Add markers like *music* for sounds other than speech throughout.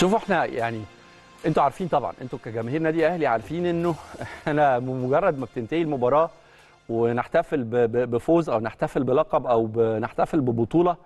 شوفوا احنا يعني انتوا عارفين طبعا انتوا كجماهير نادي الاهلي عارفين انه *laughs* انا مجرد ما بتنتهي المباراه ونحتفل بفوز او نحتفل بلقب او نحتفل ببطوله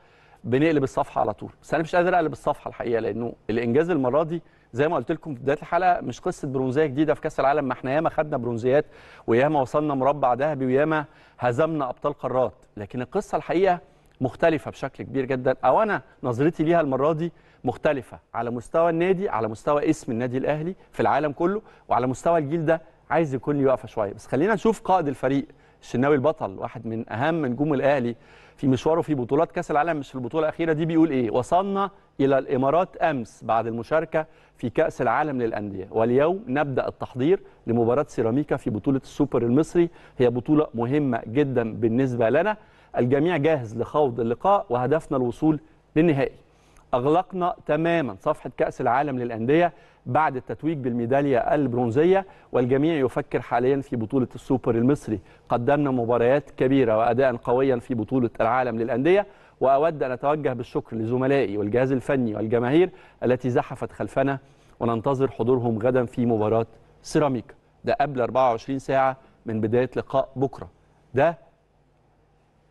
بنقلب الصفحه على طول بس انا مش قادر اقلب الصفحه الحقيقه لانه الانجاز المره دي زي ما قلت لكم في بدايه الحلقه مش قصه برونزيه جديده في كاس العالم ما احنا ياما خدنا برونزيات وياما وصلنا مربع ذهبي وياما هزمنا ابطال قارات لكن القصه الحقيقه مختلفه بشكل كبير جدا او انا نظرتي ليها المره دي مختلفه على مستوى النادي على مستوى اسم النادي الاهلي في العالم كله وعلى مستوى الجيل ده عايز يكون لي واقفه شويه بس خلينا نشوف قائد الفريق الشناوي البطل واحد من اهم نجوم الاهلي في مشواره في بطولات كاس العالم مش البطوله الاخيره دي بيقول ايه وصلنا الى الامارات امس بعد المشاركه في كاس العالم للانديه واليوم نبدا التحضير لمباراه سيراميكا في بطوله السوبر المصري هي بطوله مهمه جدا بالنسبه لنا الجميع جاهز لخوض اللقاء وهدفنا الوصول للنهائي أغلقنا تماما صفحة كأس العالم للأندية بعد التتويج بالميدالية البرونزية والجميع يفكر حاليا في بطولة السوبر المصري قدمنا مباريات كبيرة وأداء قويا في بطولة العالم للأندية وأود أن أتوجه بالشكر لزملائي والجهاز الفني والجماهير التي زحفت خلفنا وننتظر حضورهم غدا في مباراة سيراميكا ده قبل 24 ساعة من بداية لقاء بكرة ده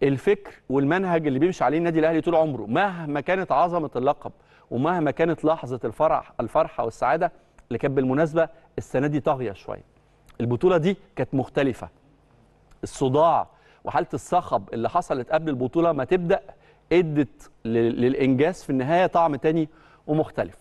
الفكر والمنهج اللي بيمشي عليه النادي الاهلي طول عمره مهما كانت عظمه اللقب ومهما كانت لحظه الفرح الفرحه والسعاده اللي كانت بالمناسبه السنه دي طاغيه شويه البطوله دي كانت مختلفه الصداع وحاله الصخب اللي حصلت قبل البطوله ما تبدا ادت للانجاز في النهايه طعم تاني ومختلف